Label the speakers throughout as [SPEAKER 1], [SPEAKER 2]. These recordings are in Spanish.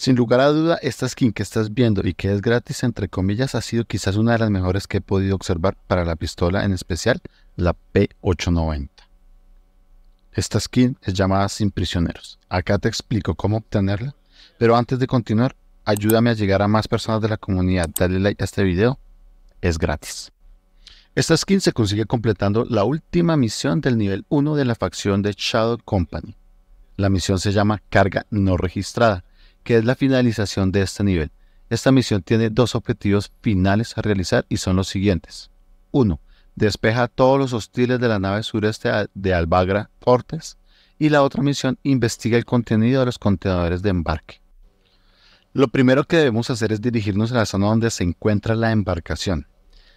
[SPEAKER 1] Sin lugar a duda, esta skin que estás viendo y que es gratis, entre comillas, ha sido quizás una de las mejores que he podido observar para la pistola, en especial la P890. Esta skin es llamada Sin Prisioneros. Acá te explico cómo obtenerla, pero antes de continuar, ayúdame a llegar a más personas de la comunidad. Dale like a este video, es gratis. Esta skin se consigue completando la última misión del nivel 1 de la facción de Shadow Company. La misión se llama Carga No Registrada que es la finalización de este nivel. Esta misión tiene dos objetivos finales a realizar y son los siguientes. Uno, Despeja todos los hostiles de la nave sureste de Albagra Cortes. Y la otra misión, investiga el contenido de los contenedores de embarque. Lo primero que debemos hacer es dirigirnos a la zona donde se encuentra la embarcación.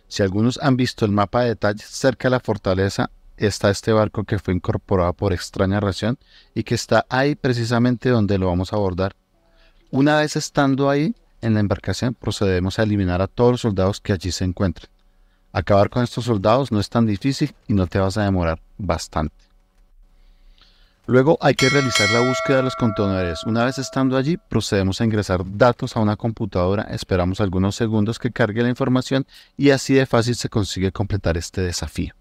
[SPEAKER 1] Si algunos han visto el mapa de detalles, cerca de la fortaleza está este barco que fue incorporado por extraña razón y que está ahí precisamente donde lo vamos a abordar una vez estando ahí en la embarcación, procedemos a eliminar a todos los soldados que allí se encuentren. Acabar con estos soldados no es tan difícil y no te vas a demorar bastante. Luego hay que realizar la búsqueda de los contenedores. Una vez estando allí, procedemos a ingresar datos a una computadora, esperamos algunos segundos que cargue la información y así de fácil se consigue completar este desafío.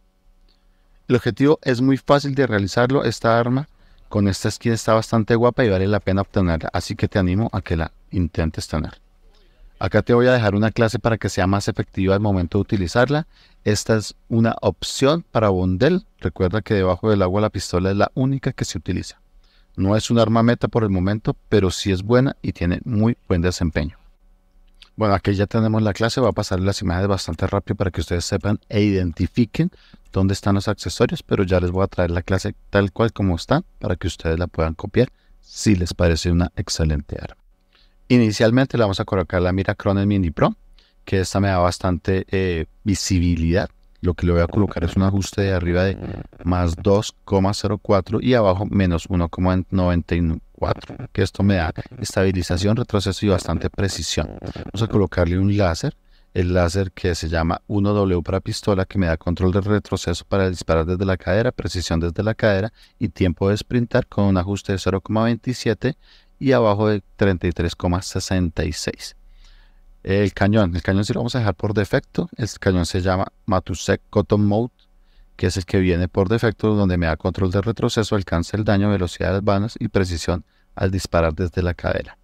[SPEAKER 1] El objetivo es muy fácil de realizarlo, esta arma con esta esquina está bastante guapa y vale la pena obtenerla, así que te animo a que la intentes tener. Acá te voy a dejar una clase para que sea más efectiva al momento de utilizarla. Esta es una opción para Bondel. Recuerda que debajo del agua la pistola es la única que se utiliza. No es un arma meta por el momento, pero sí es buena y tiene muy buen desempeño. Bueno, aquí ya tenemos la clase, voy a pasar las imágenes bastante rápido para que ustedes sepan e identifiquen dónde están los accesorios, pero ya les voy a traer la clase tal cual como está para que ustedes la puedan copiar si les parece una excelente arma. Inicialmente le vamos a colocar la mira Cronen Mini Pro, que esta me da bastante eh, visibilidad lo que le voy a colocar es un ajuste de arriba de más 2,04 y abajo menos 1,94, que esto me da estabilización, retroceso y bastante precisión. Vamos a colocarle un láser, el láser que se llama 1W para pistola, que me da control de retroceso para disparar desde la cadera, precisión desde la cadera y tiempo de sprintar con un ajuste de 0,27 y abajo de 33,66. El cañón, el cañón sí lo vamos a dejar por defecto. El cañón se llama Matusek Cotton Mode, que es el que viene por defecto, donde me da control de retroceso, alcance el daño, velocidad las balas y precisión al disparar desde la cadera.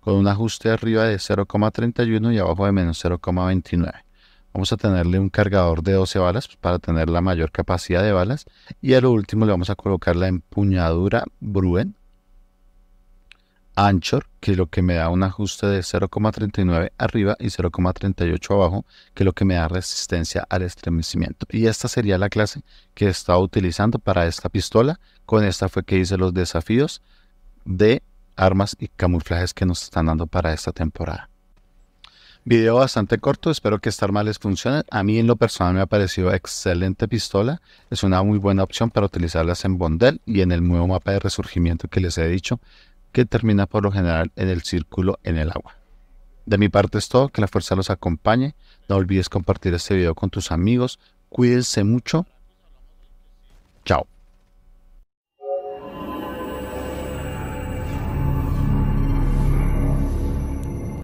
[SPEAKER 1] Con un ajuste arriba de 0,31 y abajo de menos 0,29. Vamos a tenerle un cargador de 12 balas para tener la mayor capacidad de balas. Y a lo último le vamos a colocar la empuñadura Bruen, Anchor, que es lo que me da un ajuste de 0,39 arriba y 0,38 abajo, que es lo que me da resistencia al estremecimiento. Y esta sería la clase que he estado utilizando para esta pistola. Con esta fue que hice los desafíos de armas y camuflajes que nos están dando para esta temporada. Video bastante corto, espero que esta arma les funcione. A mí en lo personal me ha parecido excelente pistola. Es una muy buena opción para utilizarlas en Bondel y en el nuevo mapa de resurgimiento que les he dicho que termina por lo general en el círculo en el agua. De mi parte es todo, que la fuerza los acompañe, no olvides compartir este video con tus amigos, cuídense mucho, chao.